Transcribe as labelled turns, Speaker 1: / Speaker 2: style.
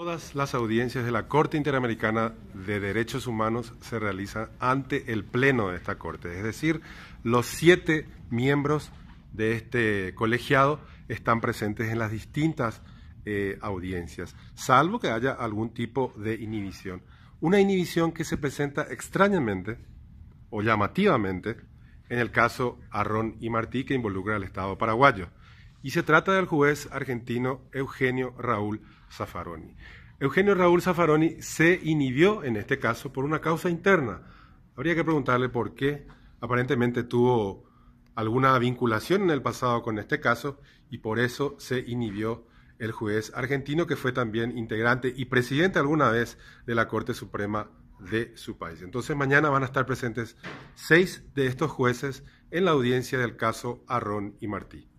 Speaker 1: Todas las audiencias de la Corte Interamericana de Derechos Humanos se realizan ante el Pleno de esta Corte, es decir, los siete miembros de este colegiado están presentes en las distintas eh, audiencias, salvo que haya algún tipo de inhibición. Una inhibición que se presenta extrañamente o llamativamente en el caso Arrón y Martí que involucra al Estado paraguayo y se trata del juez argentino Eugenio Raúl Zaffaroni. Eugenio Raúl Zaffaroni se inhibió en este caso por una causa interna. Habría que preguntarle por qué. Aparentemente tuvo alguna vinculación en el pasado con este caso y por eso se inhibió el juez argentino que fue también integrante y presidente alguna vez de la Corte Suprema de su país. Entonces mañana van a estar presentes seis de estos jueces en la audiencia del caso Arrón y Martí.